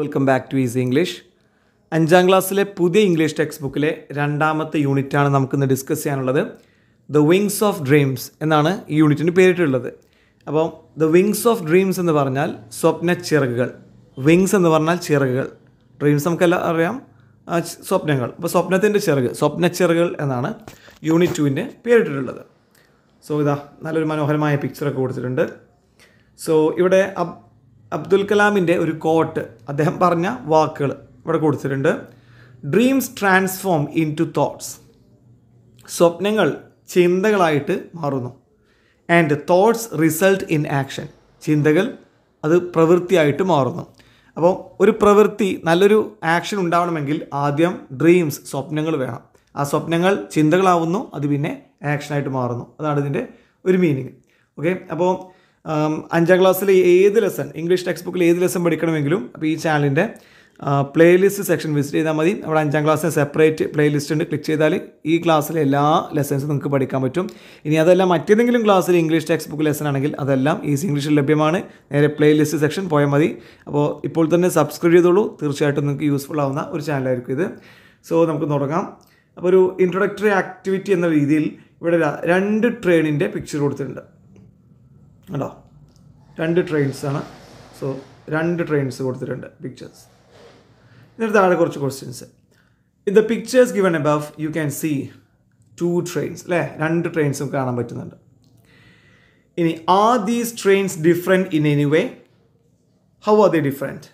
welcome back to easy English അഞ്ചാം ക്ലാസ്സിലെ പുതിയ ഇംഗ്ലീഷ് ടെക്സ്റ്റ് ബുക്കിലെ രണ്ടാമത്തെ യൂണിറ്റാണ് നമുക്കിന്ന് ഡിസ്കസ് ചെയ്യാനുള്ളത് ദ വിങ്സ് ഓഫ് ഡ്രീംസ് എന്നാണ് ഈ യൂണിറ്റിന് പേരിട്ടുള്ളത് അപ്പോൾ ദ വിങ്സ് ഓഫ് ഡ്രീംസ് എന്ന് പറഞ്ഞാൽ സ്വപ്ന ചിറകുകൾ വിങ്സ് എന്ന് പറഞ്ഞാൽ ചിറകുകൾ ഡ്രീംസ് നമുക്കെല്ലാം അറിയാം സ്വപ്നങ്ങൾ അപ്പോൾ സ്വപ്നത്തിൻ്റെ ചിറക് സ്വപ്ന ചിറകുകൾ എന്നാണ് യൂണിറ്റ് ടുവിൻ്റെ പേരിട്ടിട്ടുള്ളത് സോ ഇതാ നല്ലൊരു മനോഹരമായ പിക്ചറൊക്കെ കൊടുത്തിട്ടുണ്ട് സോ ഇവിടെ അബ്ദുൽ കലാമിൻ്റെ ഒരു കോട്ട് അദ്ദേഹം പറഞ്ഞ വാക്കുകൾ ഇവിടെ കൊടുത്തിട്ടുണ്ട് dreams transform into thoughts സ്വപ്നങ്ങൾ ചിന്തകളായിട്ട് മാറുന്നു and thoughts result in action ചിന്തകൾ അത് പ്രവൃത്തിയായിട്ട് മാറുന്നു അപ്പോൾ ഒരു പ്രവൃത്തി നല്ലൊരു ആക്ഷൻ ഉണ്ടാവണമെങ്കിൽ ആദ്യം ഡ്രീംസ് സ്വപ്നങ്ങൾ വേണം ആ സ്വപ്നങ്ങൾ ചിന്തകളാവുന്നു അത് പിന്നെ ആക്ഷനായിട്ട് മാറുന്നു അതാണ് ഇതിൻ്റെ ഒരു മീനിങ് ഓക്കെ അപ്പോൾ അഞ്ചാം ക്ലാസ്സിലെ ഏത് ലെസൺ ഇംഗ്ലീഷ് ടെക്സ്റ്റ് ബുക്കിൽ ഏത് ലെസൺ പഠിക്കണമെങ്കിലും അപ്പോൾ ഈ ചാനലിൻ്റെ പ്ലേലിസ്റ്റ് സെക്ഷൻ വിസിറ്റ് ചെയ്താൽ മതി അവിടെ അഞ്ചാം ക്ലാസ്സിന് സെപ്പറേറ്റ് പ്ലേലിസ്റ്റ് ഉണ്ട് ക്ലിക്ക് ചെയ്താൽ ഈ ക്ലാസ്സിലെ എല്ലാ ലെസൺസും നിങ്ങൾക്ക് പഠിക്കാൻ പറ്റും ഇനി അതല്ല മറ്റേതെങ്കിലും ക്ലാസ്സിൽ ഇംഗ്ലീഷ് ടെക്സ്റ്റ് ബുക്ക് ലെസൺ ആണെങ്കിൽ അതെല്ലാം ഈസി ഇംഗ്ലീഷിൽ ലഭ്യമാണ് നേരെ പ്ലേലിസ്റ്റ് സെക്ഷൻ പോയാൽ മതി അപ്പോൾ ഇപ്പോൾ തന്നെ സബ്സ്ക്രൈബ് ചെയ്തോളൂ തീർച്ചയായിട്ടും നിങ്ങൾക്ക് യൂസ്ഫുൾ ആവുന്ന ഒരു ചാനലായിരിക്കും ഇത് സോ നമുക്ക് തുടങ്ങാം അപ്പോൾ ഒരു ഇൻട്രൊഡക്ടറി ആക്ടിവിറ്റി എന്ന രീതിയിൽ ഇവിടെ രണ്ട് ട്രെയിനിൻ്റെ പിക്ചർ കൊടുത്തിട്ടുണ്ട് കണ്ടോ രണ്ട് ട്രെയിൻസ് ആണ് സോ രണ്ട് ട്രെയിൻസ് കൊടുത്തിട്ടുണ്ട് പിക്ചേഴ്സ് ഇതിന് താഴെ കുറച്ച് questions in the pictures given above you can see two trains അല്ലേ രണ്ട് ട്രെയിൻസും കാണാൻ പറ്റുന്നുണ്ട് ഇനി are these trains different in any way how are they different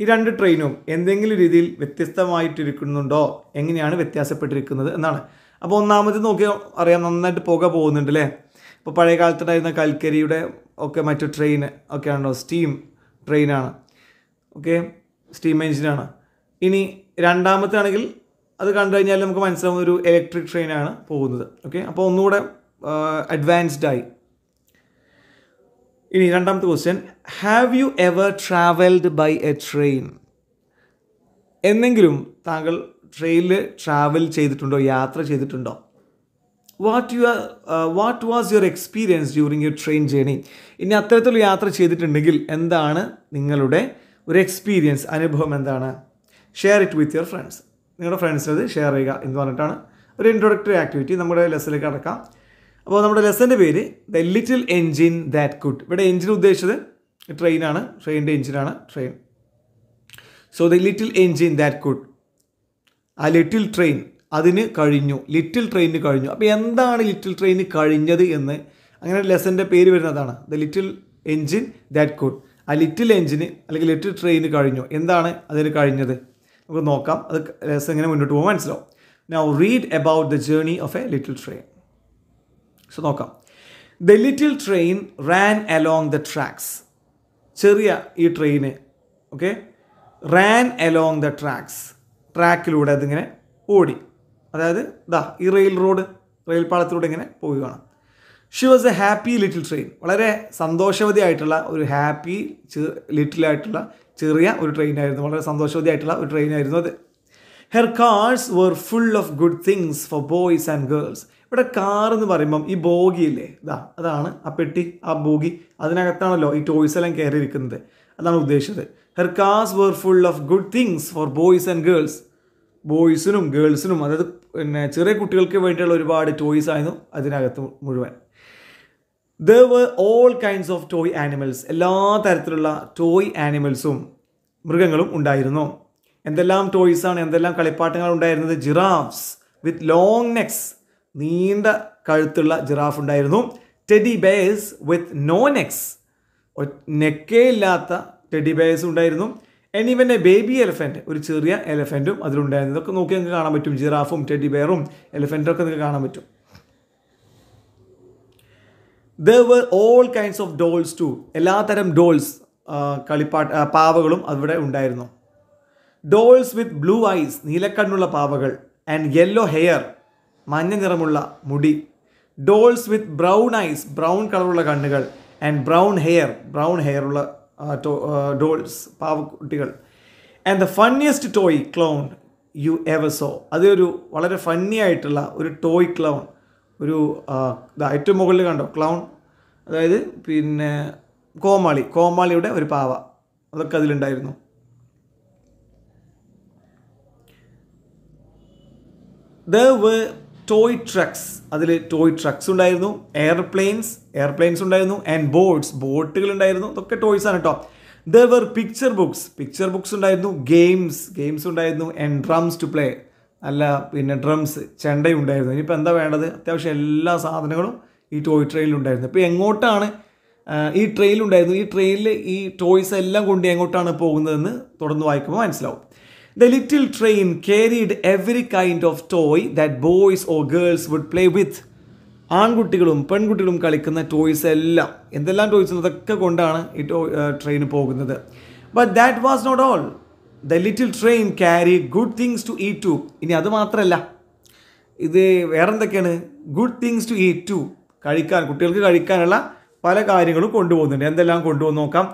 ഈ രണ്ട് ട്രെയിനും എന്തെങ്കിലും രീതിയിൽ വ്യത്യസ്തമായിട്ടിരിക്കുന്നുണ്ടോ എങ്ങനെയാണ് വ്യത്യാസപ്പെട്ടിരിക്കുന്നത് എന്നാണ് അപ്പോൾ ഒന്നാമത് നോക്കിയാൽ അറിയാം നന്നായിട്ട് പുക പോകുന്നുണ്ട് അല്ലേ ഇപ്പോൾ പഴയ കാലത്തുണ്ടായിരുന്ന കൽക്കരിയുടെ ഒക്കെ മറ്റു ട്രെയിൻ ഒക്കെ ആണല്ലോ സ്റ്റീം ട്രെയിനാണ് ഓക്കെ സ്റ്റീം എഞ്ചിനാണ് ഇനി രണ്ടാമത്തെ ആണെങ്കിൽ അത് കണ്ടു കഴിഞ്ഞാൽ നമുക്ക് മനസ്സിലാവും ഒരു ഇലക്ട്രിക് ട്രെയിനാണ് പോകുന്നത് ഓക്കെ അപ്പോൾ ഒന്നുകൂടെ അഡ്വാൻസ്ഡായി ഇനി രണ്ടാമത്തെ question have you ever travelled by a train എന്നെങ്കിലും താങ്കൾ ട്രെയിനിൽ ട്രാവൽ ചെയ്തിട്ടുണ്ടോ യാത്ര ചെയ്തിട്ടുണ്ടോ what you are what was your experience during your train journey ഇനി അത്തരത്തിലുള്ള യാത്ര ചെയ്തിട്ടുണ്ടെങ്കിൽ എന്താണ് നിങ്ങളുടെ ഒരു എക്സ്പീരിയൻസ് അനുഭവം എന്താണ് share it with your friends നിങ്ങളുടെ അത് ഷെയർ ചെയ്യുക എന്ന് പറഞ്ഞിട്ടാണ് ഒരു ഇൻട്രൊഡക്ടറി ആക്ടിവിറ്റി നമ്മുടെ ലെസനിലേക്ക് കടക്കാം അപ്പോൾ നമ്മുടെ ലെസൻ്റെ പേര് the little engine that could ഇവിടെ എൻജിൻ ഉദ്ദേശിച്ചത് ട്രെയിനാണ് ട്രെയിനിൻ്റെ എൻജിനാണ് train so the little engine that could ആ ലിറ്റിൽ ട്രെയിൻ അതിന് കഴിഞ്ഞു ലിറ്റിൽ ട്രെയിന് കഴിഞ്ഞു അപ്പോൾ എന്താണ് ലിറ്റിൽ ട്രെയിന് കഴിഞ്ഞത് എന്ന് അങ്ങനെ ലെസൻ്റെ പേര് വരുന്നതാണ് the little engine that could ആ ലിറ്റിൽ എൻജിന് അല്ലെങ്കിൽ ലിറ്റിൽ ട്രെയിന് കഴിഞ്ഞു എന്താണ് അതിന് കഴിഞ്ഞത് നമുക്ക് നോക്കാം അത് ലെസൺ എങ്ങനെ മുന്നോട്ട് പോകാൻ മനസ്സിലാവും now read about the journey of a little train so നോക്കാം the little train ran along the tracks ചെറിയ ഈ train okay ran along the tracks ട്രാക്കിലൂടെ അതിങ്ങനെ ഓടി അതായത് ദാ ഈ റെയിൽ റോഡ് റെയിൽ പാളത്തിലൂടെ ഇങ്ങനെ പോവുകയാണ് she was a happy little train വളരെ സന്തോഷവതിയായിട്ടുള്ള ഒരു ഹാപ്പി ലിറ്റിലായിട്ടുള്ള ചെറിയ ഒരു ആയിരുന്നു വളരെ സന്തോഷവതിയായിട്ടുള്ള ഒരു ആയിരുന്നു അത് her cars were full of good things for boys and girls ഇവിടെ കാർ എന്ന് പറയുമ്പം ഈ ബോഗിയില്ലേ ഇതാ അതാണ് ആ പെട്ടി ആ ബോഗി അതിനകത്താണല്ലോ ഈ ടോയ്സ് എല്ലാം കയറിയിരിക്കുന്നത് അതാണ് ഉദ്ദേശിച്ചത് her cars were full of good things for boys and girls ബോയ്സിനും ഗേൾസിനും അതായത് പിന്നെ ചെറിയ കുട്ടികൾക്ക് വേണ്ടിയുള്ള ഒരുപാട് ടോയ്സ് ആയിരുന്നു അതിനകത്ത് മുഴുവൻ there were all kinds of toy animals എല്ലാ തരത്തിലുള്ള ടോയ് ആനിമൽസും മൃഗങ്ങളും ഉണ്ടായിരുന്നു എന്തെല്ലാം ടോയ്സ് ആണ് എന്തെല്ലാം കളിപ്പാട്ടങ്ങൾ ഉണ്ടായിരുന്നത് ജിറാഫ്സ് വിത്ത് ലോങ് നെക്സ് നീണ്ട കഴുത്തുള്ള ജിറാഫ് ഉണ്ടായിരുന്നു teddy bears with no necks നെക്കേ ഇല്ലാത്ത ടെഡി ബേസ് ഉണ്ടായിരുന്നു and even a baby elephant ഒരു ചെറിയ എലഫൻറ്റും അതിലുണ്ടായിരുന്നു ഇതൊക്കെ നോക്കി നിങ്ങൾക്ക് കാണാൻ പറ്റും ജിറാഫും ടെഡി ബെയറും എലഫൻറ്റും ഒക്കെ നിങ്ങൾക്ക് കാണാൻ പറ്റും there were all kinds of dolls too എല്ലാതരം ഡോൾസ് കളിപ്പാട്ട് പാവകളും അവിടെ ഉണ്ടായിരുന്നു ഡോൾസ് വിത്ത് ബ്ലൂ ഐസ് നീലക്കണ്ണുള്ള പാവകൾ ആൻഡ് യെല്ലോ ഹെയർ മഞ്ഞ നിറമുള്ള മുടി dolls with brown eyes brown കളറുള്ള കണ്ണുകൾ ആൻഡ് ബ്രൗൺ ഹെയർ ബ്രൗൺ ഹെയറുള്ള ഡോൾസ് പാവക്കുട്ടികൾ and the funniest toy clown you ever saw അതൊരു വളരെ ഫണ്ണി ആയിട്ടുള്ള ഒരു ടോയ് ക്ലൗൺ ഒരു ഏറ്റവും മുകളിൽ കണ്ടോ ക്ലൗൺ അതായത് പിന്നെ കോമാളി കോമാളിയുടെ ഒരു പാവ അതൊക്കെ അതിലുണ്ടായിരുന്നു ദ ടോയ് ട്രക്സ് അതിൽ ടോയ് ട്രക്സ് ഉണ്ടായിരുന്നു എയർപ്ലെയിൻസ് എയർപ്ലെയിൻസ് ഉണ്ടായിരുന്നു ആൻഡ് ബോട്ട്സ് ബോട്ടുകൾ ഉണ്ടായിരുന്നു ഇതൊക്കെ ടോയ്സ് ആണ് കേട്ടോ there were picture books picture books ഉണ്ടായിരുന്നു ഗെയിംസ് ഗെയിംസ് ഉണ്ടായിരുന്നു ആൻഡ് ഡ്രംസ് ടു പ്ലേ അല്ല പിന്നെ ഡ്രംസ് ചെണ്ടയുണ്ടായിരുന്നു ഇനിയിപ്പോൾ എന്താ വേണ്ടത് അത്യാവശ്യം എല്ലാ സാധനങ്ങളും ഈ ടോയ് ഉണ്ടായിരുന്നു ഇപ്പോൾ എങ്ങോട്ടാണ് ഈ ഉണ്ടായിരുന്നു ഈ ട്രെയിനിൽ ഈ ടോയ്സ് എല്ലാം കൊണ്ട് എങ്ങോട്ടാണ് പോകുന്നതെന്ന് തുടർന്ന് വായിക്കുമ്പോൾ മനസ്സിലാവും the little train carried every kind of toy that boys or girls would play with ആൺകുട്ടികളും പെൺകുട്ടികളും കളിക്കുന്ന ടോയ്സ് എല്ലാം എന്തെല്ലാം ടോയ്സ് അതൊക്കെ കൊണ്ടാണ് ഈ ട്രെയിൻ പോകുന്നത് but that was not all the little train carry good things to eat ഇനി അത് മാത്രമല്ല ഇത് വേറെ എന്തൊക്കെയാണ് good things to eat കഴിക്കാൻ കുട്ടികൾക്ക് കഴിക്കാനുള്ള പല കാര്യങ്ങളും കൊണ്ടുപോകുന്നുണ്ട് എന്തെല്ലാം കൊണ്ടുപോകുന്ന നോക്കാം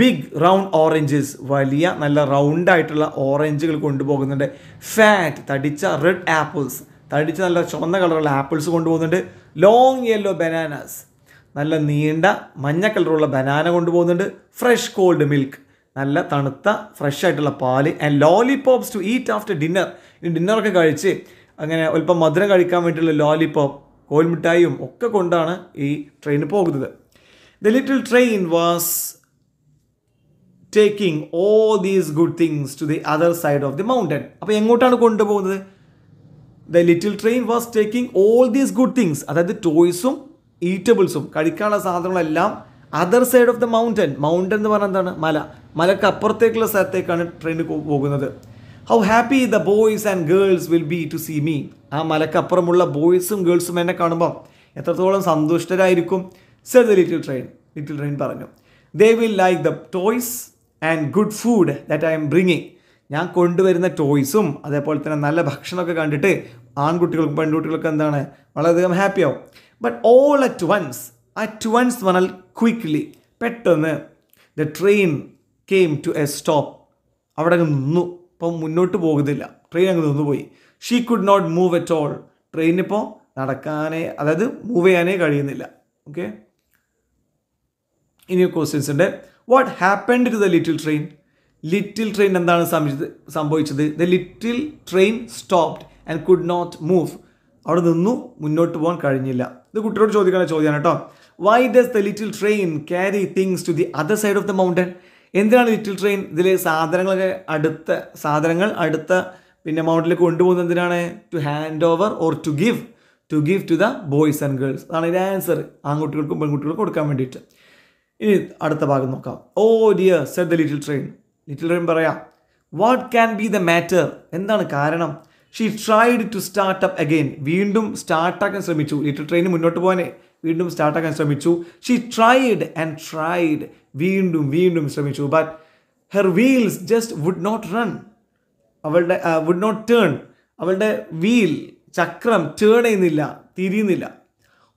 ബിഗ് റൗണ്ട് ഓറഞ്ചസ് വലിയ നല്ല റൗണ്ടായിട്ടുള്ള ഓറഞ്ചുകൾ കൊണ്ടുപോകുന്നുണ്ട് ഫാറ്റ് തടിച്ച റെഡ് ആപ്പിൾസ് തടിച്ച നല്ല ചുവന്ന കളറുള്ള ആപ്പിൾസ് കൊണ്ടുപോകുന്നുണ്ട് ലോങ് യെല്ലോ ബനാനാസ് നല്ല നീണ്ട മഞ്ഞ കളറുള്ള ബനാന കൊണ്ടുപോകുന്നുണ്ട് ഫ്രഷ് കോൾഡ് മിൽക്ക് നല്ല തണുത്ത ഫ്രഷ് ആയിട്ടുള്ള പാല് and lollipops to eat after dinner ഇനി ഡിന്നറൊക്കെ കഴിച്ച് അങ്ങനെ അല്പം മധുരം കഴിക്കാൻ വേണ്ടിയുള്ള ലോലിപ്പോപ്പ് കോൽമിഠായും ഒക്കെ കൊണ്ടാണ് ഈ ട്രെയിൻ പോകുന്നത് the little train was taking all these good things to the other side of the mountain അപ്പോൾ എങ്ങോട്ടാണ് കൊണ്ടുപോകുന്നത് the little train was taking all these good things അതായത് ടോയ്സും ഈറ്റബിൾസും കഴിക്കാനുള്ള സാധനങ്ങളെല്ലാം other side of the mountain mountain എന്ന് പറഞ്ഞാൽ എന്താണ് മല മലക്ക് അപ്പുറത്തേക്കുള്ള സ്ഥലത്തേക്കാണ് ട്രെയിൻ പോകുന്നത് how happy the boys and girls will be to see me ആ മലക്കപ്പുറമുള്ള ബോയ്സും ഗേൾസും എന്നെ കാണുമ്പോൾ എത്രത്തോളം സന്തുഷ്ടരായിരിക്കും said the little train little train പറഞ്ഞു they will like the toys and good food that I'm bringing ഞാൻ കൊണ്ടുവരുന്ന ടോയ്സും അതേപോലെ തന്നെ നല്ല ഭക്ഷണമൊക്കെ കണ്ടിട്ട് ആൺകുട്ടികൾക്കും പെൺകുട്ടികൾക്കും എന്താണ് വളരെയധികം ഹാപ്പിയാവും but all at once at once വന്നാൽ ക്വിക്ക്ലി പെട്ടെന്ന് the train came to a stop അവിടെ അങ്ങ് നിന്നു ഇപ്പം മുന്നോട്ട് പോകുന്നില്ല ട്രെയിൻ അങ്ങ് നിന്നുപോയി she could not move at all train ഇപ്പോൾ നടക്കാനേ അതായത് മൂവ് ചെയ്യാനേ കഴിയുന്നില്ല ഓക്കെ ഇനി ക്വസ്റ്റ്യൻസ് ഉണ്ട് what happened to the little train little train എന്താണ് സംഭവിച്ചത് the little train stopped and could not move അവിടെ നിന്നു മുന്നോട്ട് പോകാൻ കഴിഞ്ഞില്ല ഇത് കുട്ടിയോട് ചോദിക്കാനുള്ള ചോദ്യമാണ് കേട്ടോ why does the little train carry things to the other side of the mountain എന്തിനാണ് ലിറ്റിൽ ട്രെയിൻ ഇതിലെ സാധനങ്ങളൊക്കെ അടുത്ത സാധനങ്ങൾ അടുത്ത പിന്നെ മൗണ്ടിലേക്ക് കൊണ്ടുപോകുന്നത് എന്തിനാണ് to hand over or to give to give to the boys and girls അതാണ് ഇതിൻ്റെ ആൻസർ ആൺകുട്ടികൾക്കും പെൺകുട്ടികൾക്കും കൊടുക്കാൻ വേണ്ടിയിട്ട് ഇനി അടുത്ത ഭാഗം നോക്കാം oh dear said the little train little train പറയാം what can be the matter എന്താണ് കാരണം she tried to start up again വീണ്ടും സ്റ്റാർട്ടാക്കാൻ ശ്രമിച്ചു ലിറ്റിൽ ട്രെയിൻ മുന്നോട്ട് പോകാനേ വീണ്ടും സ്റ്റാർട്ടാക്കാൻ ശ്രമിച്ചു ഷീ ട്രൈഡ് ആൻഡ് ട്രൈഡ് വീണ്ടും വീണ്ടും ശ്രമിച്ചു but her wheels just would not run അവളുടെ വുഡ് നോട്ട് ടേൺ അവളുടെ വീൽ ചക്രം ടേൺ ചെയ്യുന്നില്ല തിരിയുന്നില്ല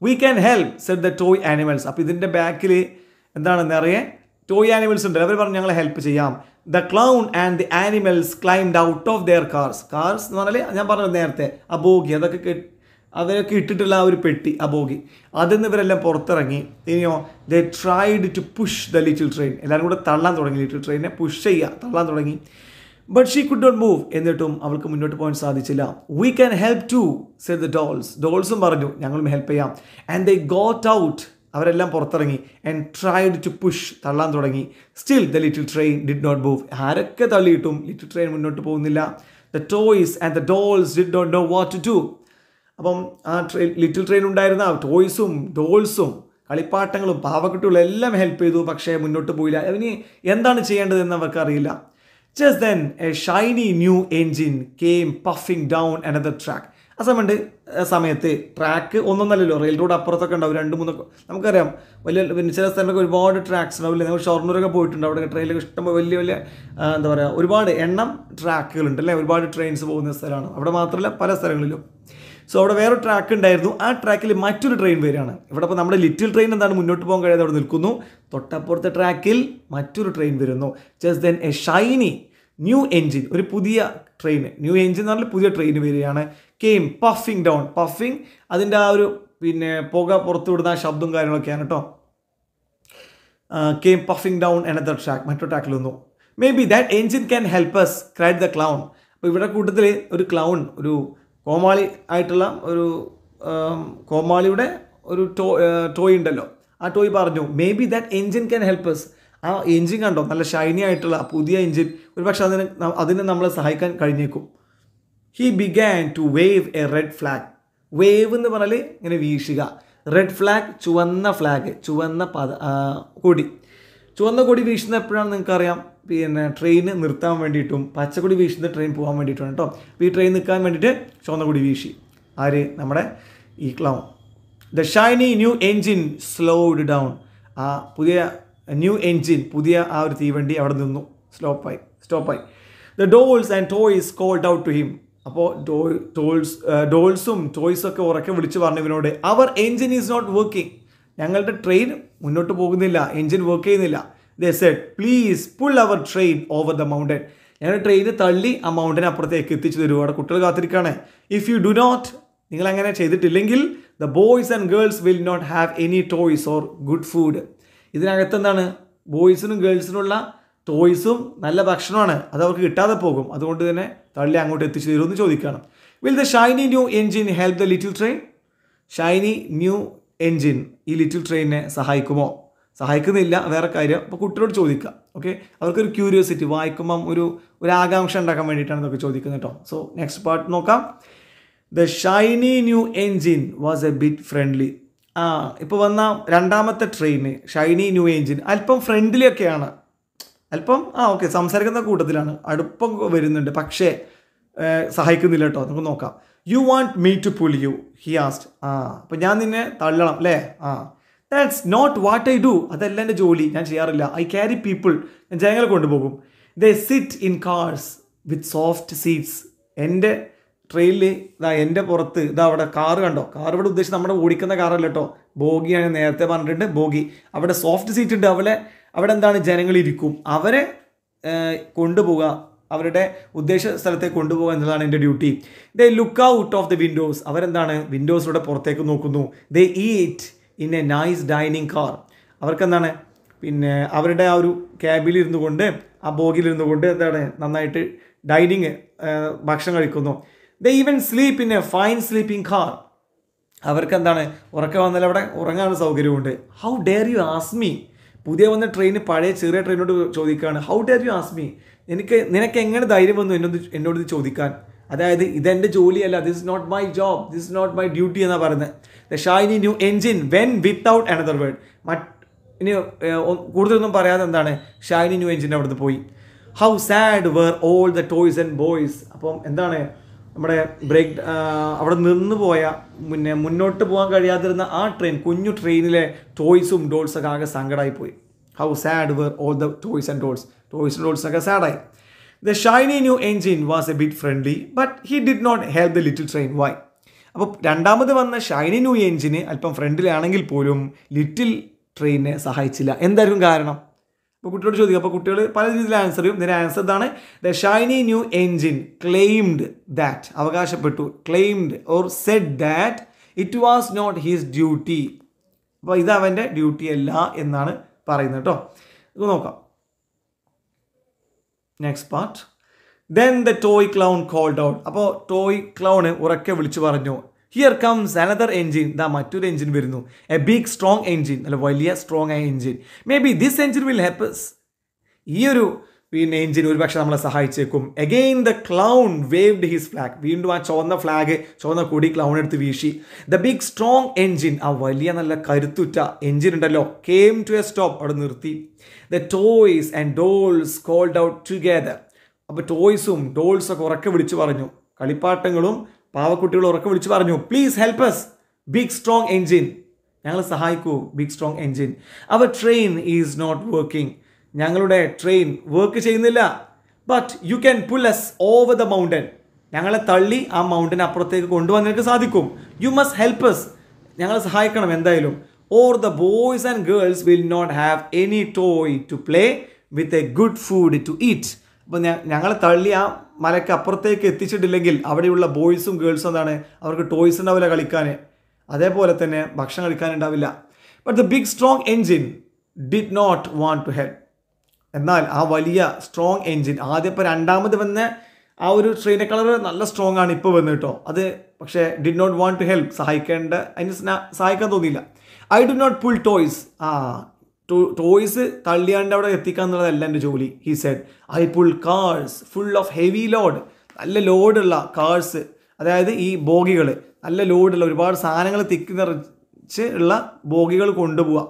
we can help said the toy animals അപ്പോൾ ഇതിൻ്റെ ബാക്കിൽ എന്താണ് നിറയെ ടോയ് ആനിമൽസ് ഉണ്ട് അവർ പറഞ്ഞു ഞങ്ങളെ ഹെൽപ്പ് ചെയ്യാം the clown and the animals climbed out of their cars cars എന്ന് പറഞ്ഞാൽ ഞാൻ പറഞ്ഞത് നേരത്തെ അബോഗി അതൊക്കെ അവരൊക്കെ ഇട്ടിട്ടുള്ള ആ ഒരു പെട്ടി അബോഗി അതിൽ നിന്ന് ഇവരെല്ലാം പുറത്തിറങ്ങി ഇനിയോ they tried to push the little train എല്ലാവരും കൂടെ തള്ളാൻ തുടങ്ങി ലിറ്റിൽ ട്രെയിനെ പുഷ് ചെയ്യുക തള്ളാൻ തുടങ്ങി but she could not move എന്നിട്ടും അവൾക്ക് മുന്നോട്ട് പോകാൻ സാധിച്ചില്ല we can help too said the dolls ഡോൾസും പറഞ്ഞു ഞങ്ങളും ഹെൽപ്പ് ചെയ്യാം ആൻഡ് ദ ഗോട്ട് ഔട്ട് അവരെല്ലാം പുറത്തിറങ്ങി ആൻഡ് ട്രൈഡ് ടു പുഷ് തള്ളാൻ തുടങ്ങി still the little train did not move ആരൊക്കെ തള്ളിയിട്ടും ലിറ്റിൽ ട്രെയിൻ മുന്നോട്ട് പോകുന്നില്ല the toys and the dolls did not know what to do അപ്പം ആ ട്രെയിൻ ലിറ്റിൽ ട്രെയിൻ ഉണ്ടായിരുന്ന ടോയ്സും ഡോൾസും കളിപ്പാട്ടങ്ങളും പാവക്കുട്ടികളും എല്ലാം ഹെൽപ്പ് ചെയ്തു പക്ഷേ മുന്നോട്ട് പോയില്ല അവന് എന്താണ് ചെയ്യേണ്ടതെന്ന് അവർക്ക് അറിയില്ല just then a shiny new engine came puffing down another track ആ സമയത്ത് സമയത്ത് ട്രാക്ക് ഒന്നൊന്നല്ലല്ലോ റെയിൽ റോഡ് അപ്പുറത്തൊക്കെ ഉണ്ടാവും രണ്ട് മൂന്നൊക്കെ നമുക്കറിയാം വലിയ പിന്നെ ചില സ്ഥലത്തൊക്കെ ഒരുപാട് ട്രാക്സ് ഉണ്ടാവില്ലേ നമ്മൾ ഷൊർണൂരൊക്കെ പോയിട്ടുണ്ട് അവിടെ ട്രെയിനിലൊക്കെ ഇഷ്ടം വലിയ വലിയ എന്താ പറയുക ഒരുപാട് എണ്ണം ട്രാക്കുകളുണ്ട് അല്ലേ ഒരുപാട് ട്രെയിൻസ് പോകുന്ന സ്ഥലമാണ് അവിടെ മാത്രമല്ല പല സ്ഥലങ്ങളിലും സോ അവിടെ വേറെ ട്രാക്ക് ഉണ്ടായിരുന്നു ആ ട്രാക്കിൽ മറ്റൊരു ട്രെയിൻ വരികയാണ് ഇവിടെ ഇപ്പോൾ നമ്മുടെ ലിറ്റിൽ ട്രെയിൻ എന്താണ് മുന്നോട്ട് പോകാൻ കഴിയാതെ അവിടെ നിൽക്കുന്നു തൊട്ടപ്പുറത്തെ ട്രാക്കിൽ മറ്റൊരു ട്രെയിൻ വരുന്നു just then a shiny new engine ഒരു പുതിയ ട്രെയിൻ ന്യൂ എഞ്ചിൻ എന്ന് പറഞ്ഞാൽ പുതിയ ട്രെയിൻ വരികയാണ് കെയിം പഫിങ് ഡൗൺ പഫിങ് അതിൻ്റെ ആ ഒരു പിന്നെ പുക പുറത്തു വിടുന്ന ശബ്ദവും കാര്യങ്ങളൊക്കെയാണ് കേട്ടോ കെയിം പഫിങ് ഡൗൺ എന്നത് ട്രാക്ക് മറ്റൊരു ട്രാക്കിൽ വന്നു maybe that engine can help us cried the clown അപ്പോൾ ഇവിടെ കൂട്ടത്തിൽ ഒരു ക്ലൗൺ ഒരു കോമാളി ആയിട്ടുള്ള ഒരു കോമാളിയുടെ ഒരു ടോ ടോയ് ഉണ്ടല്ലോ ആ ടോയ് പറഞ്ഞു maybe that engine can help us ആ എൻജിൻ കണ്ടോ നല്ല ഷൈനി ആയിട്ടുള്ള പുതിയ എൻജിൻ ഒരു പക്ഷേ അതിന് അതിനെ നമ്മളെ സഹായിക്കാൻ കഴിഞ്ഞേക്കും he began to wave a red flag wave എന്ന് പറഞ്ഞാൽ ഇങ്ങനെ വീശുക റെഡ് ഫ്ലാഗ് ചുവന്ന ഫ്ലാഗ് ചുവന്ന പദ കൊടി ചുവന്ന കൊടി വീശുന്ന എപ്പോഴാണ് നിങ്ങൾക്കറിയാം പിന്നെ ട്രെയിൻ നിർത്താൻ വേണ്ടിയിട്ടും പച്ചക്കൊടി വീശുന്ന ട്രെയിൻ പോകാൻ വേണ്ടിയിട്ടാണ് കേട്ടോ ഈ ട്രെയിൻ നിൽക്കാൻ വേണ്ടിയിട്ട് ചുവന്ന കൊടി വീശി ആര് നമ്മുടെ ഈ clown the shiny new engine slowed down ആ പുതിയ ന്യൂ എൻജിൻ പുതിയ ആ ഒരു തീവണ്ടി അവിടെ നിന്നു സ്റ്റോപ്പായി സ്റ്റോപ്പായി the dolls and toys called out to him അപ്പോൾ ഡോ ടോൾസ് ഡോൾസും ടോയ്സും ഒക്കെ ഉറക്കെ വിളിച്ചു ഇവനോട് അവർ എൻജിൻ ഈസ് നോട്ട് വർക്കിംഗ് ഞങ്ങളുടെ ട്രെയിൻ മുന്നോട്ട് പോകുന്നില്ല എൻജിൻ വർക്ക് ചെയ്യുന്നില്ല they said please pull our train over the mountain ഞങ്ങളുടെ ട്രെയിൻ തള്ളി ആ മൗണ്ടൻ അപ്പുറത്തേക്ക് എത്തിച്ചു തരും അവിടെ കുട്ടികൾ കാത്തിരിക്കുകയാണ് ഇഫ് യു ഡു നോട്ട് നിങ്ങൾ അങ്ങനെ ചെയ്തിട്ടില്ലെങ്കിൽ the boys and girls will not have any toys or good food ഇതിനകത്ത് എന്താണ് ബോയ്സിനും ഗേൾസിനുള്ള ടോയ്സും നല്ല ഭക്ഷണമാണ് അത് അവർക്ക് കിട്ടാതെ പോകും അതുകൊണ്ട് തന്നെ തള്ളി അങ്ങോട്ട് എത്തിച്ചു തരുമെന്ന് ചോദിക്കുകയാണ് will the shiny new engine help the little train shiny new engine ഈ ലിറ്റിൽ ട്രെയിനിനെ സഹായിക്കുമോ സഹായിക്കുന്നില്ല വേറെ കാര്യം അപ്പോൾ കുട്ടികളോട് ചോദിക്കുക ഓക്കെ അവർക്കൊരു ക്യൂരിയോസിറ്റി വായിക്കുമ്പം ഒരു ഒരു ആകാംക്ഷ ഉണ്ടാക്കാൻ വേണ്ടിയിട്ടാണ് ഇതൊക്കെ ചോദിക്കുന്നത് കേട്ടോ സോ നെക്സ്റ്റ് പാർട്ട് നോക്കാം the shiny new engine was a bit friendly ആ ഇപ്പോൾ വന്ന രണ്ടാമത്തെ ട്രെയിന് ഷൈനി ന്യൂ എഞ്ചിൻ അല്പം ഫ്രണ്ട്ലിയൊക്കെയാണ് അല്പം ആ ഓക്കെ സംസാരിക്കുന്ന കൂട്ടത്തിലാണ് അടുപ്പം വരുന്നുണ്ട് പക്ഷേ സഹായിക്കുന്നില്ല കേട്ടോ നമുക്ക് നോക്കാം you want me to pull you he asked ആ അപ്പോൾ ഞാൻ നിന്നെ തള്ളണം അല്ലേ ആ that's not what I do അതല്ല എൻ്റെ ജോലി ഞാൻ ചെയ്യാറില്ല ഐ ക്യാരി പീപ്പിൾ ഞാൻ ജനങ്ങളെ കൊണ്ടുപോകും they sit in cars with soft seats എൻ്റെ ട്രെയിനിൽ ഇതാ എൻ്റെ പുറത്ത് ഇതാ അവിടെ കാറ് കണ്ടോ കാർ ഇവിടെ ഉദ്ദേശിച്ച് നമ്മുടെ ഓടിക്കുന്ന കാറല്ല കേട്ടോ ബോഗിയാണ് നേരത്തെ പറഞ്ഞിട്ടുണ്ട് ബോഗി അവിടെ സോഫ്റ്റ് സീറ്റ് ഉണ്ട് അവിടെ അവിടെ എന്താണ് ജനങ്ങൾ ഇരിക്കും അവരെ കൊണ്ടുപോകുക അവരുടെ ഉദ്ദേശ സ്ഥലത്തേക്ക് കൊണ്ടുപോകുക എന്നതാണ് എൻ്റെ duty they look out of the windows അവരെന്താണ് വിൻഡോസിലൂടെ പുറത്തേക്ക് നോക്കുന്നു they eat in a nice dining car അവർക്കെന്താണ് പിന്നെ അവരുടെ ആ ഒരു ക്യാബിലിരുന്നു കൊണ്ട് ആ ബോഗിലിരുന്നു കൊണ്ട് എന്താണ് നന്നായിട്ട് ഡൈനിങ് ഭക്ഷണം കഴിക്കുന്നു they even sleep in a fine sleeping car അവർക്ക് എന്താണ് ഉറക്കം വന്നാൽ അവിടെ ഉറങ്ങാൻ സൗകര്യമുണ്ട് ഹൗ ഡെയർ യു ആസ്മി പുതിയ വന്ന ട്രെയിൻ പഴയ ചെറിയ ട്രെയിനോട് ചോദിക്കുകയാണ് ഹൗ ഡെയർ യു ആസ്മി എനിക്ക് നിനക്ക് എങ്ങനെ ധൈര്യം വന്നു എന്നോട് എന്നോട് ഇത് ചോദിക്കാൻ അതായത് ഇതെൻ്റെ ജോലിയല്ല this is not my job this is not my duty എന്നാണ് പറയുന്നത് the shiny new engine went without another word മറ്റ് ഇനി കൂടുതലൊന്നും പറയാതെ എന്താണ് ഷൈനി ന്യൂ എൻജിൻ അവിടുന്ന് പോയി how sad were all the toys and boys അപ്പം എന്താണ് നമ്മുടെ ബ്രേക്ക് അവിടെ നിന്ന് പോയ പിന്നെ മുന്നോട്ട് പോകാൻ കഴിയാതിരുന്ന ആ ട്രെയിൻ കുഞ്ഞു ട്രെയിനിലെ ടോയ്സും ഡോൾസൊക്കെ ആകെ സങ്കടമായി പോയി how sad were all the toys and dolls toys and ഡോൾസൊക്കെ സാഡായി the shiny new engine was a bit friendly but he did not help the little train why അപ്പോൾ രണ്ടാമത് വന്ന ഷൈനി ന്യൂ എൻജിന് അല്പം ഫ്രണ്ടിലാണെങ്കിൽ പോലും ലിറ്റിൽ ട്രെയിനിനെ സഹായിച്ചില്ല എന്തായിരിക്കും കാരണം അപ്പോൾ കുട്ടിയോട് ചോദിക്കും അപ്പോൾ കുട്ടികൾ പല രീതിയിൽ ആൻസർ ചെയ്യും ഇതിൻ്റെ ആൻസർ ഇതാണ് the shiny new engine claimed that അവകാശപ്പെട്ടു claimed or said that it was not his duty അപ്പോൾ ഇത് അവൻ്റെ ഡ്യൂട്ടി അല്ല എന്നാണ് പറയുന്നത് കേട്ടോ ഇത് നോക്കാം next part then the toy clown called out അപ്പോൾ ടോയ് ക്ലൗണ് ഉറക്കെ വിളിച്ചു പറഞ്ഞു ഹിയർ കംസ് അനദർ എൻജിൻ ദാ മറ്റൊരു എൻജിൻ വരുന്നു എ ബിഗ് സ്ട്രോങ് എൻജിൻ അല്ല വലിയ സ്ട്രോങ് ആയ engine maybe this engine will help ഈ ഒരു പിന്നെ എഞ്ചിൻ ഒരുപക്ഷെ നമ്മളെ സഹായിച്ചേക്കും again the clown waved his flag വീണ്ടും ആ ചുവന്ന ഫ്ലാഗ് ചുവന്ന കൊടി ക്ലൗൺ എടുത്ത് വീശി ദ ബിഗ് സ്ട്രോങ് എൻജിൻ ആ വലിയ നല്ല കരുത്തുറ്റ എൻജിൻ ഉണ്ടല്ലോ കെയിം ടു എ സ്റ്റോപ്പ് അവിടെ നിർത്തി the toys and dolls called out together അപ്പോൾ ടോയ്സും ഡോൾസൊക്കെ ഉറക്കെ വിളിച്ചു പറഞ്ഞു കളിപ്പാട്ടങ്ങളും പാവക്കുട്ടികൾ ഉറക്കം വിളിച്ചു പറഞ്ഞു please help us big strong engine ഞങ്ങൾ സഹായിക്കൂ ബിഗ് സ്ട്രോങ് എൻജിൻ അവർ ട്രെയിൻ ഈസ് നോട്ട് വർക്കിംഗ് ഞങ്ങളുടെ ട്രെയിൻ വർക്ക് ചെയ്യുന്നില്ല but you can pull us over the mountain ഞങ്ങളെ തള്ളി ആ മൗണ്ടൻ അപ്പുറത്തേക്ക് കൊണ്ടുപോകാൻ നിങ്ങൾക്ക് സാധിക്കും യു മസ്റ്റ് ഹെൽപ്പ് എസ് ഞങ്ങൾ സഹായിക്കണം എന്തായാലും or the boys and girls will not have any toy to play with a good food to eat അപ്പോൾ ഞങ്ങൾ തള്ളി ആ മലയ്ക്ക് അപ്പുറത്തേക്ക് എത്തിച്ചിട്ടില്ലെങ്കിൽ അവിടെയുള്ള ബോയ്സും ഗേൾസും എന്താണ് അവർക്ക് ടോയ്സ് ഉണ്ടാവില്ല കളിക്കാൻ അതേപോലെ തന്നെ ഭക്ഷണം കഴിക്കാനുണ്ടാവില്ല but the big strong engine did not want to help എന്നാൽ ആ വലിയ സ്ട്രോങ് എൻജിൻ ആദ്യം ഇപ്പോൾ രണ്ടാമത് വന്ന ആ ഒരു ട്രെയിനെ കളർ നല്ല സ്ട്രോങ് ആണ് ഇപ്പോൾ വന്നു കേട്ടോ അത് പക്ഷേ did not want to help സഹായിക്കേണ്ട അതിന് സഹായിക്കാൻ തോന്നിയില്ല I do not pull toys ആ ടോയ്സ് തള്ളിയാണ്ട് അവിടെ എത്തിക്കുക എന്നുള്ളതല്ല എൻ്റെ ജോലി he said I pull cars full of heavy load നല്ല ലോഡുള്ള കാഴ്സ് അതായത് ഈ ബോഗികൾ നല്ല ലോഡുള്ള ഒരുപാട് സാധനങ്ങൾ തിക്കി നിറച്ച് ഉള്ള ബോഗികൾ കൊണ്ടുപോവുക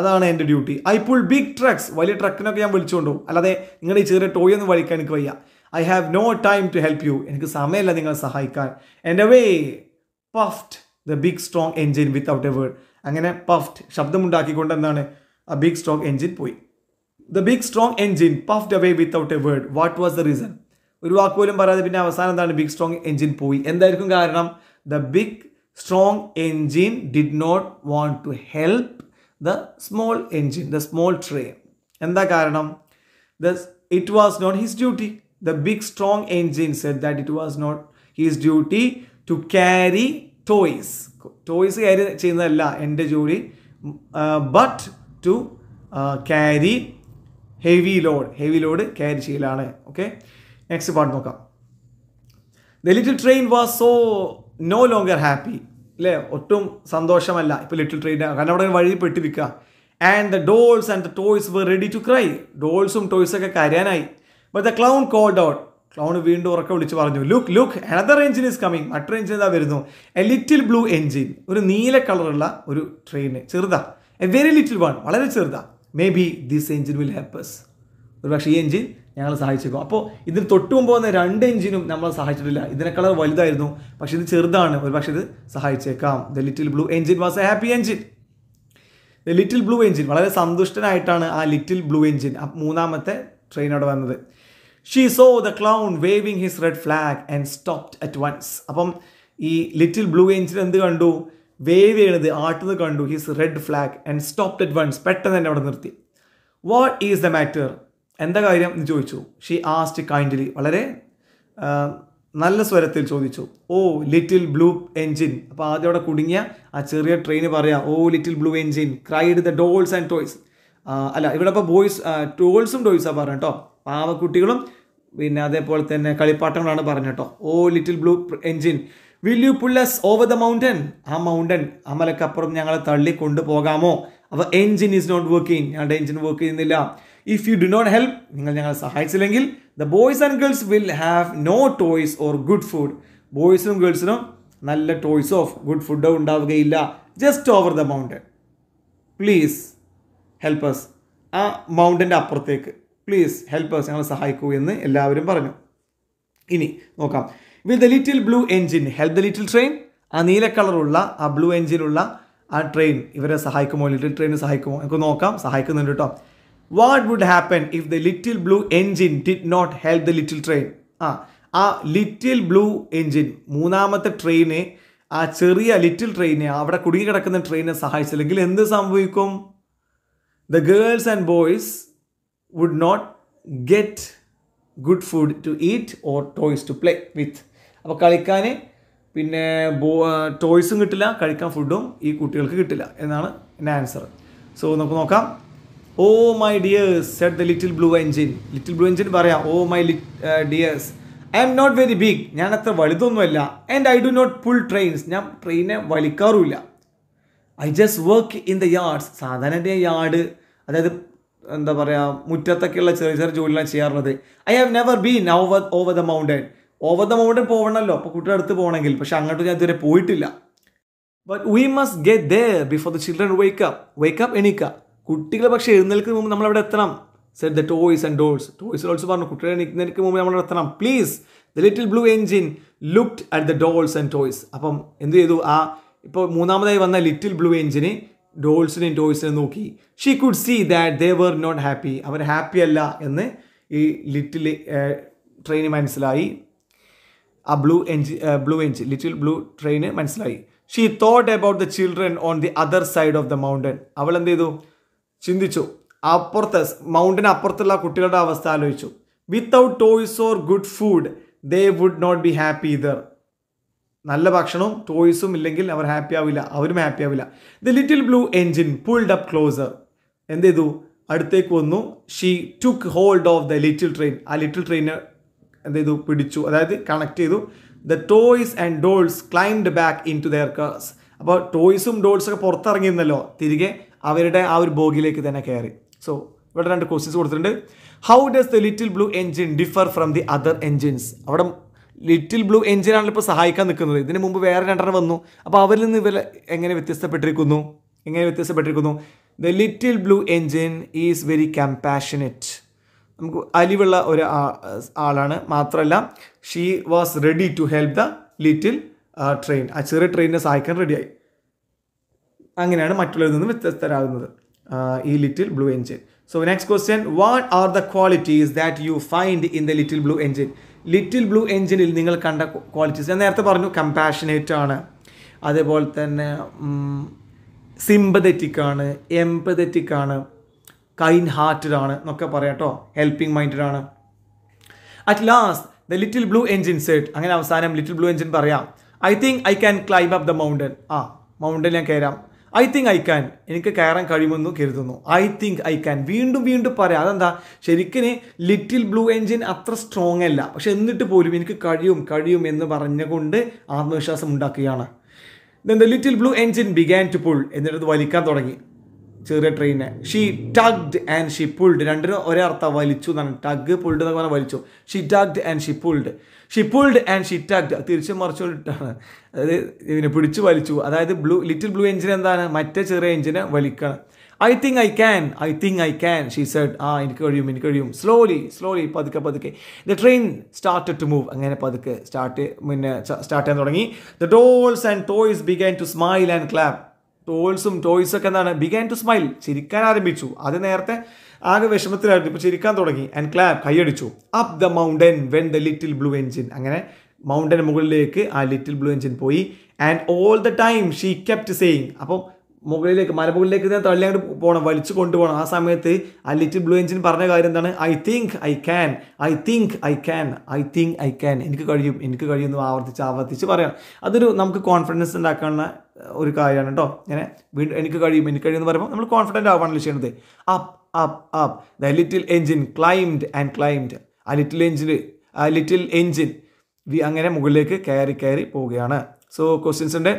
അതാണ് എൻ്റെ duty I pull big trucks വലിയ ട്രക്കിനൊക്കെ ഞാൻ വിളിച്ചുകൊണ്ടു അല്ലാതെ നിങ്ങളുടെ ഈ ചെറിയ ടോയ് ഒന്നും വലിക്കാൻ എനിക്ക് വയ്യ I have no time to help you എനിക്ക് സമയമല്ല നിങ്ങളെ സഹായിക്കാൻ എൻ്റെ way puffed the big strong engine without a word അങ്ങനെ പഫ്റ്റ് ശബ്ദമുണ്ടാക്കിക്കൊണ്ട് എന്താണ് ആ ബിഗ് സ്ട്രോങ് എൻജിൻ പോയി the big strong engine puffed away without a word what was the reason ഒരു വാക്ക് പോലും പറയാതെ പിന്നെ അവസാനം എന്താണ് ബിഗ് സ്ട്രോങ് എൻജിൻ പോയി എന്തായിരിക്കും കാരണം the big strong engine did not want to help the small engine the small train എന്താ കാരണം the it was not his duty the big strong engine said that it was not his duty to carry toys toys carry ചെയ്യുന്നതല്ല എൻ്റെ ജോലി but to carry heavy load heavy load carry ചെയ്യലാണ് okay next പാട്ട് നോക്കാം the little train was so no longer happy അല്ലേ ഒട്ടും സന്തോഷമല്ല ഇപ്പോൾ little train കാരണം അവിടെ വഴി പെട്ടിരിക്കുക and the dolls and the toys were ready to cry ഡോൾസും ടോയ്സൊക്കെ കരയാനായി but the clown called out clown വീണ്ടും ഉറക്കെ വിളിച്ച് പറഞ്ഞു look look another engine is coming മറ്റൊരു എഞ്ചിൻ എന്താ വരുന്നു എ ലിറ്റിൽ ബ്ലൂ എഞ്ചിൻ ഒരു നീല കളറുള്ള ഒരു ട്രെയിൻ ചെറുതാ എ വെരി ലിറ്റിൽ വൺ വളരെ ചെറുതാ maybe this engine will help us ഒരു പക്ഷേ ഈ എഞ്ചിൻ ഞങ്ങൾ സഹായിച്ചേക്കും അപ്പോൾ ഇതിന് തൊട്ട് മുമ്പ് വന്ന രണ്ട് എഞ്ചിനും നമ്മൾ സഹായിച്ചിട്ടില്ല കളർ വലുതായിരുന്നു പക്ഷെ ഇത് ചെറുതാണ് ഒരു പക്ഷേ ഇത് സഹായിച്ചേക്കാം the little blue engine was a happy engine the little blue engine വളരെ സന്തുഷ്ടനായിട്ടാണ് ആ ലിറ്റിൽ ബ്ലൂ എഞ്ചിൻ മൂന്നാമത്തെ ട്രെയിൻ അവിടെ വന്നത് she saw the clown waving his red flag and stopped at once അപ്പം ഈ ലിറ്റിൽ ബ്ലൂ ഏഞ്ചിൽ എന്ത് കണ്ടു വേവ് ചെയ്യണത് ആട്ടുന്നത് കണ്ടു his red flag and stopped at once പെട്ടെന്ന് തന്നെ അവിടെ നിർത്തി വാട്ട് ഈസ് ദ മാറ്റർ എന്താ കാര്യം എന്ന് ചോദിച്ചു ഷീ ആസ്റ്റ് കൈൻഡ്ലി വളരെ നല്ല സ്വരത്തിൽ ചോദിച്ചു ഓ ലിറ്റിൽ ബ്ലൂ എൻജിൻ അപ്പോൾ ആദ്യം അവിടെ കുടുങ്ങിയ ആ ചെറിയ ട്രെയിന് പറയാം oh little blue engine cried the dolls and toys അല്ല ഇവിടെ ഇപ്പോൾ ബോയ്സ് ടോൾസും ടോയ്സാണ് പറഞ്ഞ കേട്ടോ പാവക്കുട്ടികളും പിന്നെ അതേപോലെ തന്നെ കളിപ്പാട്ടങ്ങളാണ് പറഞ്ഞു oh little blue engine will you pull us over the mountain ആ മൗണ്ടൻ അമലക്കപ്പുറം ഞങ്ങളെ തള്ളി കൊണ്ടുപോകാമോ അവ എൻജിൻ ഈസ് നോട്ട് വർക്കിംഗ് ഞങ്ങളുടെ എൻജിൻ വർക്ക് ചെയ്യുന്നില്ല if you do not help നിങ്ങൾ ഞങ്ങളെ സഹായിച്ചില്ലെങ്കിൽ the boys and girls will have no toys or good food ബോയ്സിനും ഗേൾസിനും നല്ല ടോയ്സ് ഓഫ് ഗുഡ് ഫുഡോ ഉണ്ടാവുകയില്ല just over the mountain please help us ആ മൗണ്ടൻ്റെ അപ്പുറത്തേക്ക് പ്ലീസ് ഹെൽപ്പ് അസ് ഞങ്ങളെ സഹായിക്കൂ എന്ന് എല്ലാവരും പറഞ്ഞു ഇനി നോക്കാം will the little blue engine help the little train ആ നീല കളറുള്ള ആ ബ്ലൂ എൻജിനുള്ള ആ ട്രെയിൻ ഇവരെ സഹായിക്കുമോ ലിറ്റിൽ ട്രെയിൻ സഹായിക്കുമോ നമുക്ക് നോക്കാം സഹായിക്കുന്നുണ്ട് കേട്ടോ what would happen if the little blue engine did not help the little train ആ ആ ലിറ്റിൽ ബ്ലൂ എൻജിൻ മൂന്നാമത്തെ ട്രെയിനെ ആ ചെറിയ ലിറ്റിൽ ട്രെയിനെ അവിടെ കുടുങ്ങി കിടക്കുന്ന ട്രെയിനെ സഹായിച്ചില്ലെങ്കിൽ എന്ത് സംഭവിക്കും the girls and boys would not get good food to eat or toys to play with അപ്പോൾ കളിക്കാൻ പിന്നെ ബോ ടോയ്സും കിട്ടില്ല കഴിക്കാൻ ഫുഡും ഈ കുട്ടികൾക്ക് കിട്ടില്ല എന്നാണ് എൻ്റെ ആൻസർ സോ നമുക്ക് നോക്കാം oh my dears said the little blue engine little blue engine പറയാം ഓ മൈ ലി dears I am not very big ഞാൻ അത്ര വലുതൊന്നുമല്ല and I do not pull trains ഞാൻ ട്രെയിനെ വലിക്കാറുമില്ല I just work in the yards സാധാരണ yard അതായത് എന്താ പറയുക മുറ്റത്തൊക്കെയുള്ള ചെറിയ ചെറിയ ജോലിയിലാണ് ചെയ്യാറുള്ളത് I have never been over over the mountain over the mountain പോകണമല്ലോ അപ്പോൾ കുട്ടിയുടെ അടുത്ത് പോകണമെങ്കിൽ പക്ഷെ അങ്ങോട്ട് ഞാൻ ഇതുവരെ പോയിട്ടില്ല but we must get there before the children wake up എണീക്കുക കുട്ടികൾ പക്ഷേ എഴുന്നേൽക്കുന്ന മുമ്പ് നമ്മളവിടെ എത്തണം said the toys and dolls toys dolls പറഞ്ഞു കുട്ടികളെ എണീക്കുന്നതിന് മുമ്പ് നമ്മൾ എത്തണം please the little blue engine looked at the dolls and toys അപ്പം എന്ത് ചെയ്തു ആ ഇപ്പോൾ മൂന്നാമതായി വന്ന ലിറ്റിൽ ബ്ലൂ എഞ്ചിന് ഡോൾസിനെയും ടോയ്സിനെയും നോക്കി she could see that they were not happy അവർ ഹാപ്പി അല്ല എന്ന് ഈ ലിറ്റിൽ ട്രെയിന് മനസ്സിലായി ആ blue engine blue engine little blue ട്രെയിന് മനസ്സിലായി she thought about the children on the other side of the mountain അവൾ എന്ത് ചെയ്തു ചിന്തിച്ചു അപ്പുറത്ത് മൗണ്ടന് അപ്പുറത്തുള്ള കുട്ടികളുടെ അവസ്ഥ ആലോചിച്ചു without toys or good food they would not be happy either നല്ല ഭക്ഷണവും ടോയ്സും ഇല്ലെങ്കിൽ അവർ ഹാപ്പി ആവില്ല അവരും ഹാപ്പി ആവില്ല the little blue engine pulled up closer എന്ത് ചെയ്തു അടുത്തേക്ക് വന്നു she took hold of the little train ആ ലിറ്റിൽ ട്രെയിനെ എന്ത് ചെയ്തു പിടിച്ചു അതായത് കണക്ട് ചെയ്തു the toys and dolls climbed back into their cars അപ്പോൾ ടോയ്സും ഡോൾസൊക്കെ പുറത്തിറങ്ങിയിരുന്നല്ലോ തിരികെ അവരുടെ ആ ഒരു ബോഗിലേക്ക് തന്നെ കയറി സോ ഇവിടെ രണ്ട് ക്വസ്റ്റ്യൻസ് കൊടുത്തിട്ടുണ്ട് how does the little blue engine differ from the other engines അവിടെ ലിറ്റിൽ ബ്ലൂ എഞ്ചിനാണ് ഇപ്പോൾ സഹായിക്കാൻ നിൽക്കുന്നത് ഇതിന് മുമ്പ് വേറെ രണ്ടെണ്ണം വന്നു അപ്പോൾ അവരിൽ നിന്ന് ഇവരെ എങ്ങനെ വ്യത്യസ്തപ്പെട്ടിരിക്കുന്നു എങ്ങനെ വ്യത്യസ്തപ്പെട്ടിരിക്കുന്നു the little blue engine is very compassionate നമുക്ക് അലിവുള്ള ഒരു ആളാണ് മാത്രമല്ല she was ready to help the little train ആ ചെറിയ ട്രെയിനിനെ സഹായിക്കാൻ റെഡിയായി അങ്ങനെയാണ് മറ്റുള്ളവരിൽ നിന്നും വ്യത്യസ്തരാകുന്നത് ഈ little blue engine so next question what are the qualities that you find in the little blue engine little blue എഞ്ചിനിൽ നിങ്ങൾ കണ്ട ക്വാളിറ്റീസ് ഞാൻ നേരത്തെ പറഞ്ഞു കമ്പാഷനേറ്റ് ആണ് അതേപോലെ തന്നെ സിമ്പതറ്റിക് ആണ് എംപതറ്റിക് ആണ് കൈൻഡ് ഹാർട്ടഡ് ആണ് എന്നൊക്കെ പറയാം കേട്ടോ ഹെൽപ്പിംഗ് മൈൻഡഡ് ആണ് at last the little blue engine said അങ്ങനെ അവസാനം ലിറ്റിൽ ബ്ലൂ എഞ്ചിൻ പറയാം I think I can climb up the mountain ആ മൗണ്ടൻ ഞാൻ കയറാം ഐ തിങ്ക് ഐ ക്യാൻ എനിക്ക് കയറാൻ കഴിയുമെന്ന് കരുതുന്നു ഐ തിങ്ക് ഐ ക്യാൻ വീണ്ടും വീണ്ടും പറയാം അതെന്താ ശരിക്കും ലിറ്റിൽ ബ്ലൂ എൻജിൻ അത്ര സ്ട്രോങ് അല്ല പക്ഷെ എന്നിട്ട് പോലും എനിക്ക് കഴിയും കഴിയും എന്ന് പറഞ്ഞുകൊണ്ട് ആത്മവിശ്വാസം ഉണ്ടാക്കുകയാണ് then the little blue engine began to pull എന്നിട്ട് വലിക്കാൻ തുടങ്ങി ചെറിയ ട്രെയിനെ she tugged and she pulled രണ്ടിനും ഒരേ അർത്ഥം വലിച്ചു എന്നാണ് ടഗ് പുൾഡ് എന്നൊക്കെ പറഞ്ഞാൽ വലിച്ചു she tugged and she pulled she pulled and she tugged തിരിച്ചു മറിച്ചുകൊണ്ടിട്ടാണ് അതായത് ഇതിനെ പിടിച്ചു വലിച്ചു അതായത് ബ്ലൂ ലിറ്റിൽ ബ്ലൂ എഞ്ചിൻ എന്താണ് മറ്റേ ചെറിയ എഞ്ചിനെ വലിക്കണം I think I can I think I can she said ആ എനിക്ക് കഴിയും എനിക്ക് കഴിയും സ്ലോലി സ്ലോലി പതുക്കെ പതുക്കെ the train start to move അങ്ങനെ പതുക്കെ സ്റ്റാർട്ട് പിന്നെ സ്റ്റാർട്ട് ചെയ്യാൻ തുടങ്ങി the dolls and toys began to smile and clap ടോൾസും ടോയ്സും ഒക്കെ എന്താണ് ബിഗാൻ ടു സ്മൈൽ ചിരിക്കാൻ ആരംഭിച്ചു അത് നേരത്തെ ആകെ വിഷമത്തിലായിരുന്നു ഇപ്പോൾ ചിരിക്കാൻ തുടങ്ങി ആൻഡ് ക്ലാബ് കൈയടിച്ചു up the mountain when the little blue engine അങ്ങനെ മൗണ്ടൻ മുകളിലേക്ക് ആ ലിറ്റിൽ ബ്ലൂ എൻജിൻ പോയി and all the time she kept saying അപ്പം മുകളിലേക്ക് മലമുകളിലേക്ക് ഞാൻ തള്ളി അങ്ങോട്ട് പോകണം വലിച്ചു കൊണ്ടുപോകണം ആ സമയത്ത് ആ ലിറ്റിൽ ബ്ലൂ എഞ്ചിൻ പറഞ്ഞ കാര്യം എന്താണ് I think I can I think I can I think I can എനിക്ക് കഴിയും എനിക്ക് കഴിയും എന്ന് ആവർത്തിച്ച് ആവർത്തിച്ച് പറയണം അതൊരു നമുക്ക് കോൺഫിഡൻസ് ഉണ്ടാക്കാനുള്ള ഒരു കാര്യമാണ് കേട്ടോ ഇങ്ങനെ വീണ്ടും എനിക്ക് കഴിയും എനിക്ക് കഴിയും എന്ന് പറയുമ്പോൾ നമ്മൾ കോൺഫിഡൻ്റ് ആവാണല്ലോ ചെയ്യുന്നത് up up up the little engine climbed and climbed ആ ലിറ്റിൽ എഞ്ചിൻ ആ ലിറ്റിൽ എഞ്ചിൻ അങ്ങനെ മുകളിലേക്ക് കയറി കയറി പോവുകയാണ് സോ ക്വസ്റ്റ്യൻസിൻ്റെ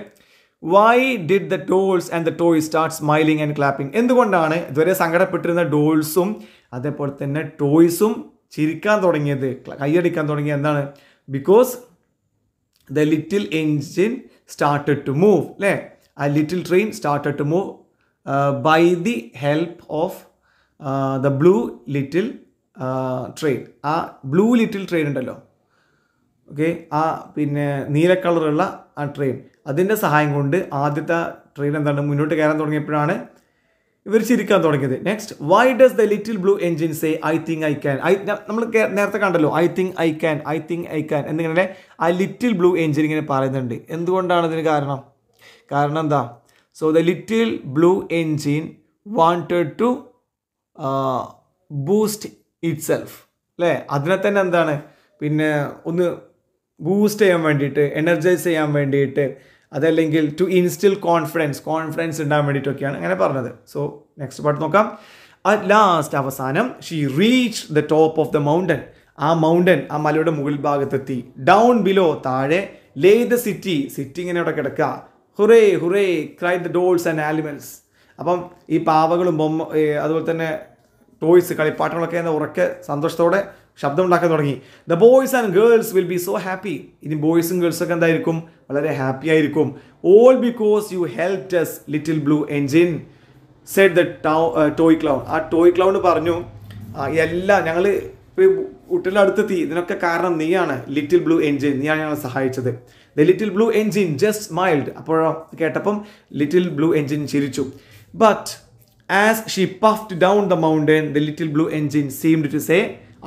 why did the dolls and the toy start smiling and clapping എന്തുകൊണ്ടാണ് ഇതുവരെ സങ്കടപ്പെട്ടിരുന്ന ഡോൾസും അതേപോലെ തന്നെ ടോയ്സും ചിരിക്കാൻ തുടങ്ങിയത് കൈയടിക്കാൻ തുടങ്ങിയത് എന്താണ് because the little engine started to move അല്ലേ ആ little train started to move by the help of the blue little train ആ ബ്ലൂ ലിറ്റിൽ ട്രെയിൻ ഉണ്ടല്ലോ ഓക്കെ ആ പിന്നെ നീല കളറുള്ള ആ ട്രെയിൻ അതിൻ്റെ സഹായം കൊണ്ട് ആദ്യത്തെ ട്രെയിൻ എന്താണ് മുന്നോട്ട് കയറാൻ തുടങ്ങിയപ്പോഴാണ് ഇവർ ചിരിക്കാൻ തുടങ്ങിയത് next why does the little blue engine say I think I can I നമ്മൾ നേരത്തെ കണ്ടല്ലോ I think I can I think I can എന്നിങ്ങനെ ആ ലിറ്റിൽ ബ്ലൂ എൻജിൻ ഇങ്ങനെ പറയുന്നുണ്ട് എന്തുകൊണ്ടാണ് ഇതിന് കാരണം കാരണം എന്താ so the little blue engine wanted to boost itself അല്ലേ അതിനെ തന്നെ എന്താണ് പിന്നെ ഒന്ന് ബൂസ്റ്റ് ചെയ്യാൻ വേണ്ടിയിട്ട് എനർജൈസ് ചെയ്യാൻ വേണ്ടിയിട്ട് അതല്ലെങ്കിൽ ടു ഇൻസ്റ്റിൽ കോൺഫിഡൻസ് കോൺഫിഡൻസ് ഉണ്ടാകാൻ വേണ്ടിയിട്ടൊക്കെയാണ് അങ്ങനെ പറഞ്ഞത് സോ നെക്സ്റ്റ് പാട്ട് നോക്കാം അറ്റ് ലാസ്റ്റ് അവസാനം she reach the top of the mountain ആ മൗണ്ടൻ ആ മലയുടെ മുകൾ ഭാഗത്തെത്തി ഡൗൺ ബിലോ താഴെ ലേ ദ സിറ്റി സിറ്റി ഇങ്ങനെ അവിടെ കിടക്കുക hooray hooray cry the dolls and animals അപ്പം ഈ പാവകളും ബൊമ്മ അതുപോലെ തന്നെ ടോയ്സ് കളിപ്പാട്ടങ്ങളൊക്കെ എന്ന ഉറക്കെ സന്തോഷത്തോടെ ശബ്ദമുണ്ടാക്കാൻ തുടങ്ങി the boys and girls will be so happy ഇനി ബോയ്സും ഗേൾസൊക്കെ എന്തായിരിക്കും വളരെ ഹാപ്പി ആയിരിക്കും all because you helped us little blue engine said the tow toy clown ആ ടോയ് ക്ലൗൺ പറഞ്ഞു എല്ലാം ഞങ്ങൾ കുട്ടികളുടെ അടുത്തെത്തി ഇതിനൊക്കെ കാരണം നീയാണ് ലിറ്റിൽ ബ്ലൂ എൻജിൻ നീയാണ് ഞങ്ങൾ സഹായിച്ചത് the little blue engine just smiled അപ്പോഴോ കേട്ടപ്പം ലിറ്റിൽ ബ്ലൂ എൻജിൻ ചിരിച്ചു but as she puffed down the mountain the little blue engine seemed to say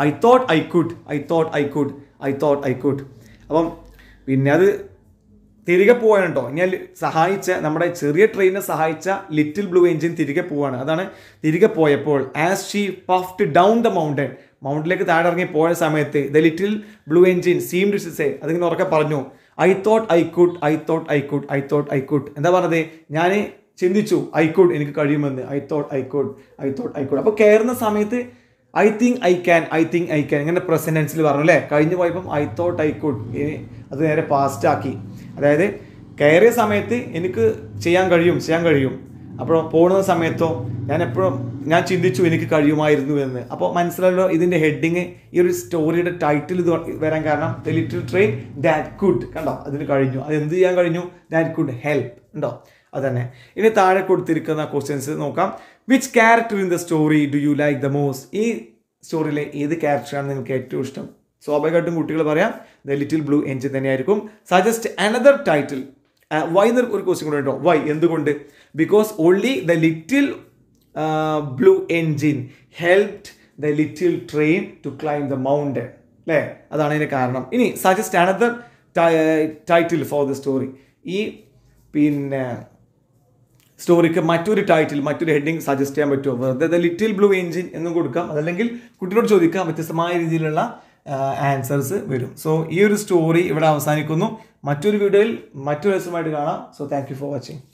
I thought I could I thought I could I thought I could അപ്പം പിന്നെ അത് തിരികെ പോവാണ് കേട്ടോ ഞാൻ സഹായിച്ച നമ്മുടെ ചെറിയ ട്രെയിനെ സഹായിച്ച ലിറ്റിൽ ബ്ലൂ എഞ്ചിൻ തിരികെ പോവാണ് അതാണ് തിരികെ പോയപ്പോൾ as she puffed down the mountain മൗണ്ടിലേക്ക് താഴെ ഇറങ്ങി പോയ സമയത്ത് the little blue engine seem to say അതിങ്ങനെ ഉറക്കെ പറഞ്ഞു I thought I could I thought I could I thought I could എന്താ പറഞ്ഞത് ഞാൻ ചിന്തിച്ചു ഐ കുഡ് എനിക്ക് കഴിയുമെന്ന് I thought I could I thought I could അപ്പോൾ കയറുന്ന സമയത്ത് I think I can I think I can ഇങ്ങനെ പ്രസൻറ്റൻസിൽ പറഞ്ഞു അല്ലേ കഴിഞ്ഞു പോയപ്പം ഐ തോട്ട് ഐ കുഡ് അത് നേരെ പാസ്റ്റ് ആക്കി അതായത് കയറിയ സമയത്ത് എനിക്ക് ചെയ്യാൻ കഴിയും ചെയ്യാൻ കഴിയും അപ്പോൾ പോകുന്ന സമയത്തോ ഞാൻ എപ്പോഴും ഞാൻ ചിന്തിച്ചു എനിക്ക് കഴിയുമായിരുന്നു എന്ന് അപ്പോൾ മനസ്സിലല്ലോ ഇതിൻ്റെ ഹെഡിങ് ഈ ഒരു സ്റ്റോറിയുടെ ടൈറ്റിൽ ഇത് വരാൻ കാരണം the little train that could കണ്ടോ അതിന് കഴിഞ്ഞു അത് എന്ത് ചെയ്യാൻ കഴിഞ്ഞു ദാറ്റ് കുഡ് ഹെൽപ്പ് ഉണ്ടോ അതന്നെ ഇനി താഴെ കൊടുത്തിരിക്കുന്ന ക്വസ്റ്റ്യൻസ് നോക്കാം which character in the story do you like the most ഈ സ്റ്റോറിയിലെ ഏത് ക്യാരക്ടറാണ് നിങ്ങൾക്ക് ഏറ്റവും ഇഷ്ടം സ്വാഭാവികമായിട്ടും കുട്ടികൾ പറയാം ദ ലിറ്റിൽ ബ്ലൂ എൻജിൻ തന്നെയായിരിക്കും സജസ്റ്റ് അനദർ ടൈറ്റിൽ വൈ എന്നൊരു ഒരു ക്വസ്റ്റ്യൻ കൂടെ ഉണ്ടോ വൈ എന്തുകൊണ്ട് because only the little blue engine helped the little train to climb the mountain അല്ലേ അതാണ് അതിൻ്റെ കാരണം ഇനി suggest another title for the story ഈ പിന്നെ സ്റ്റോറിക്ക് മറ്റൊരു ടൈറ്റിൽ മറ്റൊരു ഹെഡിങ് സജസ്റ്റ് ചെയ്യാൻ പറ്റുമോ വെറുതെ ദ ലിറ്റിൽ ബ്ലൂ എഞ്ചിൻ എന്നും കൊടുക്കാം അതല്ലെങ്കിൽ കുട്ടികളോട് ചോദിക്കാം വ്യത്യസ്തമായ രീതിയിലുള്ള ആൻസേഴ്സ് വരും സോ ഈ ഒരു സ്റ്റോറി ഇവിടെ അവസാനിക്കുന്നു മറ്റൊരു വീഡിയോയിൽ മറ്റൊരു ദിവസമായിട്ട് കാണാം സോ താങ്ക് ഫോർ വാച്ചിങ്